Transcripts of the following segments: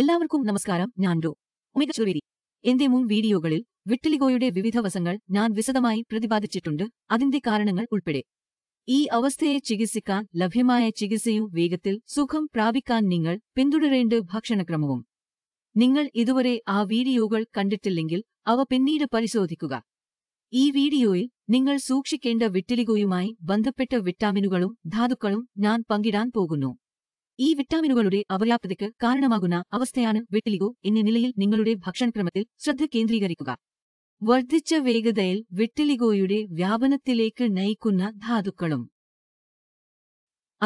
എല്ലാവർക്കും നമസ്കാരം ഞാൻ ഡോ ഒമിക ചുവേരി എന്റെ മുൻ വീഡിയോകളിൽ വിട്ടിലിഗോയുടെ വിവിധ വശങ്ങൾ ഞാൻ വിശദമായി പ്രതിപാദിച്ചിട്ടുണ്ട് അതിന്റെ കാരണങ്ങൾ ഉൾപ്പെടെ ഈ അവസ്ഥയെ ചികിത്സിക്കാൻ ലഭ്യമായ ചികിത്സയും വേഗത്തിൽ സുഖം പ്രാപിക്കാൻ നിങ്ങൾ പിന്തുടരേണ്ട ഭക്ഷണക്രമവും നിങ്ങൾ ഇതുവരെ ആ വീഡിയോകൾ കണ്ടിട്ടില്ലെങ്കിൽ അവ പിന്നീട് പരിശോധിക്കുക ഈ വീഡിയോയിൽ നിങ്ങൾ സൂക്ഷിക്കേണ്ട വിട്ടിലിഗോയുമായി ബന്ധപ്പെട്ട വിറ്റാമിനുകളും ധാതുക്കളും ഞാൻ പങ്കിടാൻ പോകുന്നു ഈ വിറ്റാമിനുകളുടെ അപര്യാപ്തതയ്ക്ക് കാരണമാകുന്ന അവസ്ഥയാണ് വിട്ടിലിഗോ എന്ന നിലയിൽ നിങ്ങളുടെ ഭക്ഷണക്രമത്തിൽ ശ്രദ്ധ കേന്ദ്രീകരിക്കുക വർദ്ധിച്ച വേഗതയിൽ വിട്ടിലിഗോയുടെ വ്യാപനത്തിലേക്ക് നയിക്കുന്ന ധാതുക്കളും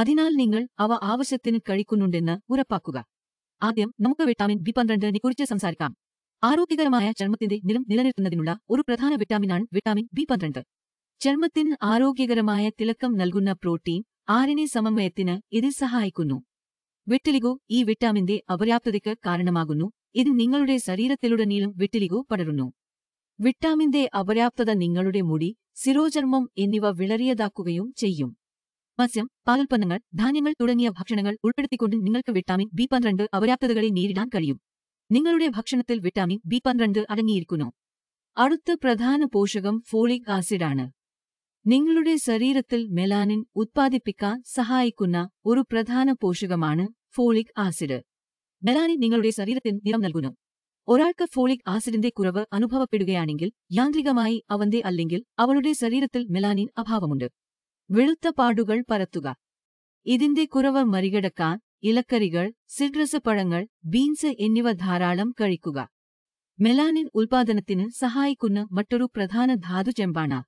അതിനാൽ നിങ്ങൾ അവ ആവശ്യത്തിന് കഴിക്കുന്നുണ്ടെന്ന് ഉറപ്പാക്കുക ആദ്യം നമുക്ക് വിറ്റാമിൻ ബി പന്ത്രണ്ടിനെ കുറിച്ച് സംസാരിക്കാം ആരോഗ്യകരമായ ചർമ്മത്തിന്റെ നിലം നിലനിർത്തുന്നതിനുള്ള ഒരു പ്രധാന വിറ്റാമിനാണ് വിറ്റാമിൻ ബി പന്ത്രണ്ട് ചർമ്മത്തിന് ആരോഗ്യകരമായ തിളക്കം നൽകുന്ന പ്രോട്ടീൻ ആരനെ സമന്വയത്തിന് ഇത് സഹായിക്കുന്നു വിട്ടിലിഗോ ഈ വിറ്റാമിന്റെ അപര്യാപ്തതയ്ക്ക് കാരണമാകുന്നു ഇത് നിങ്ങളുടെ ശരീരത്തിലുടനീളം വിട്ടിലിഗോ പടരുന്നു വിറ്റാമിന്റെ അപര്യാപ്തത നിങ്ങളുടെ മുടി സിരോചർമ്മം എന്നിവ വിളറിയതാക്കുകയും ചെയ്യും മത്സ്യം പാലുൽപ്പന്നങ്ങൾ ധാന്യങ്ങൾ തുടങ്ങിയ ഭക്ഷണങ്ങൾ ഉൾപ്പെടുത്തിക്കൊണ്ട് നിങ്ങൾക്ക് വിറ്റാമിൻ ബി പന്ത്രണ്ട് അപര്യാപ്തതകളെ നേരിടാൻ കഴിയും നിങ്ങളുടെ ഭക്ഷണത്തിൽ വിറ്റാമിൻ ബി പന്ത്രണ്ട് അടങ്ങിയിരിക്കുന്നു അടുത്ത പ്രധാന പോഷകം ഫോളിക് ആസിഡാണ് നിങ്ങളുടെ ശരീരത്തിൽ മെലാനിൻ ഉത്പാദിപ്പിക്കാൻ സഹായിക്കുന്ന ഒരു പ്രധാന പോഷകമാണ് ഫോളിക് ആസിഡ് മെലാനിൻ നിങ്ങളുടെ ശരീരത്തിന് നിറം നൽകുന്നു ഒരാൾക്ക് ഫോളിക് ആസിഡിന്റെ കുറവ് അനുഭവപ്പെടുകയാണെങ്കിൽ യാന്ത്രികമായി അവന്റെ അല്ലെങ്കിൽ അവളുടെ ശരീരത്തിൽ മെലാനിൻ അഭാവമുണ്ട് വെളുത്ത പാടുകൾ പരത്തുക ഇതിന്റെ കുറവ് മറികടക്കാൻ ഇലക്കറികൾ സിട്രസ് പഴങ്ങൾ ബീൻസ് എന്നിവ ധാരാളം കഴിക്കുക മെലാനിൻ ഉൽപാദനത്തിന് സഹായിക്കുന്ന മറ്റൊരു പ്രധാന ധാതു ചെമ്പാണ്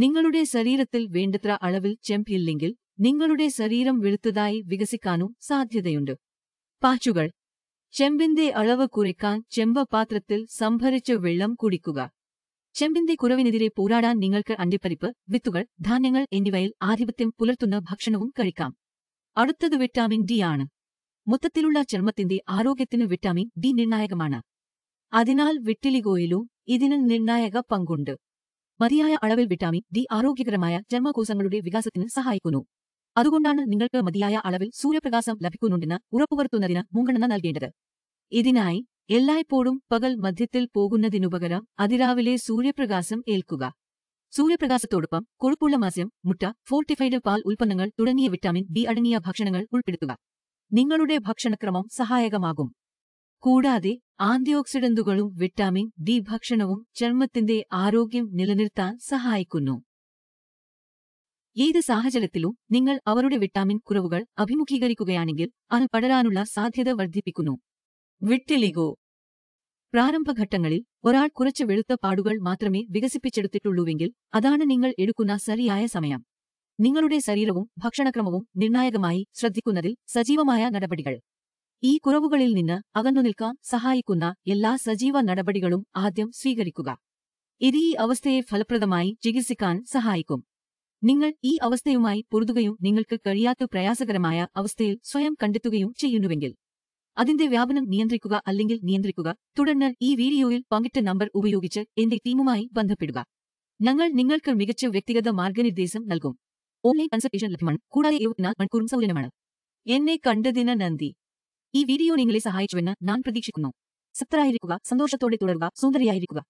നിങ്ങളുടെ ശരീരത്തിൽ വേണ്ടത്ര അളവിൽ ചെമ്പ് ഇല്ലെങ്കിൽ നിങ്ങളുടെ ശരീരം വെളുത്തതായി വികസിക്കാനും സാധ്യതയുണ്ട് പാച്ചുകൾ ചെമ്പിന്റെ അളവ് കുറയ്ക്കാൻ ചെമ്പ പാത്രത്തിൽ സംഭരിച്ച വെള്ളം കുടിക്കുക ചെമ്പിന്റെ കുറവിനെതിരെ പോരാടാൻ നിങ്ങൾക്ക് അണ്ടിപ്പരിപ്പ് വിത്തുകൾ ധാന്യങ്ങൾ എന്നിവയിൽ ആധിപത്യം പുലർത്തുന്ന ഭക്ഷണവും കഴിക്കാം അടുത്തത് വിറ്റാമിൻ ഡി ആണ് മൊത്തത്തിലുള്ള ചർമ്മത്തിന്റെ ആരോഗ്യത്തിന് വിറ്റാമിൻ ഡി നിർണായകമാണ് അതിനാൽ വിട്ടിലിഗോയിലും ഇതിന് നിർണായക പങ്കുണ്ട് മതിയായ അളവിൽ വിറ്റാമിൻ ഡി ആരോഗ്യകരമായ ജന്മകോശങ്ങളുടെ വികാസത്തിന് സഹായിക്കുന്നു അതുകൊണ്ടാണ് നിങ്ങൾക്ക് മതിയായ അളവിൽ സൂര്യപ്രകാശം ലഭിക്കുന്നുണ്ടെന്ന് ഉറപ്പുവരുത്തുന്നതിന് മുൻഗണന നൽകേണ്ടത് ഇതിനായി എല്ലായ്പ്പോഴും പകൽ മധ്യത്തിൽ പോകുന്നതിനുപകരം അതിരാവിലെ സൂര്യപ്രകാശം ഏൽക്കുക സൂര്യപ്രകാശത്തോടൊപ്പം കൊഴുപ്പുള്ള മാസ്യം മുട്ട ഫോർട്ടിഫൈഡ് പാൽ ഉൽപ്പന്നങ്ങൾ തുടങ്ങിയ വിറ്റാമിൻ ബി അടങ്ങിയ ഭക്ഷണങ്ങൾ ഉൾപ്പെടുത്തുക നിങ്ങളുടെ ഭക്ഷണക്രമം സഹായകമാകും കൂടാതെ ആന്റിഓക്സിഡന്റുകളും വിറ്റാമിൻ ഡി ഭക്ഷണവും ചർമ്മത്തിന്റെ ആരോഗ്യം നിലനിർത്താൻ സഹായിക്കുന്നു ഏത് സാഹചര്യത്തിലും നിങ്ങൾ അവരുടെ വിറ്റാമിൻ കുറവുകൾ അഭിമുഖീകരിക്കുകയാണെങ്കിൽ അത് പടരാനുള്ള സാധ്യത വർദ്ധിപ്പിക്കുന്നു വിട്ടിലിഗോ പ്രാരംഭഘട്ടങ്ങളിൽ ഒരാൾ കുറച്ച് വെളുത്ത പാടുകൾ മാത്രമേ വികസിപ്പിച്ചെടുത്തിട്ടുള്ളൂവെങ്കിൽ അതാണ് നിങ്ങൾ എടുക്കുന്ന ശരിയായ സമയം നിങ്ങളുടെ ശരീരവും ഭക്ഷണക്രമവും നിർണായകമായി ശ്രദ്ധിക്കുന്നതിൽ സജീവമായ നടപടികൾ ഈ കുറവുകളിൽ നിന്ന് നിൽക്കാൻ സഹായിക്കുന്ന എല്ലാ സജീവ നടപടികളും ആദ്യം സ്വീകരിക്കുക ഇത് ഈ അവസ്ഥയെ ഫലപ്രദമായി ചികിത്സിക്കാൻ സഹായിക്കും നിങ്ങൾ ഈ അവസ്ഥയുമായി പൊരുതുകയും നിങ്ങൾക്ക് കഴിയാത്ത പ്രയാസകരമായ അവസ്ഥയിൽ സ്വയം കണ്ടെത്തുകയും ചെയ്യുന്നുവെങ്കിൽ അതിന്റെ വ്യാപനം നിയന്ത്രിക്കുക അല്ലെങ്കിൽ നിയന്ത്രിക്കുക തുടർന്ന് ഈ വീഡിയോയിൽ പങ്കിട്ട നമ്പർ ഉപയോഗിച്ച് എന്റെ ടീമുമായി ബന്ധപ്പെടുക ഞങ്ങൾ നിങ്ങൾക്ക് മികച്ച വ്യക്തിഗത മാർഗനിർദ്ദേശം നൽകും ഓൺലൈൻ കൺസൾട്ടേഷൻ ലഭ്യമാണ് കൂടാതെ മണിക്കൂറും സൗജന്യമാണ് എന്നെ കണ്ടതിന് നന്ദി ഈ വീഡിയോ നിങ്ങളെ സഹായിച്ചുവെന്ന് ഞാൻ പ്രതീക്ഷിക്കുന്നു സത്രായിരിക്കുക സന്തോഷത്തോടെ തുടരുക സുന്ദരിയായിരിക്കുക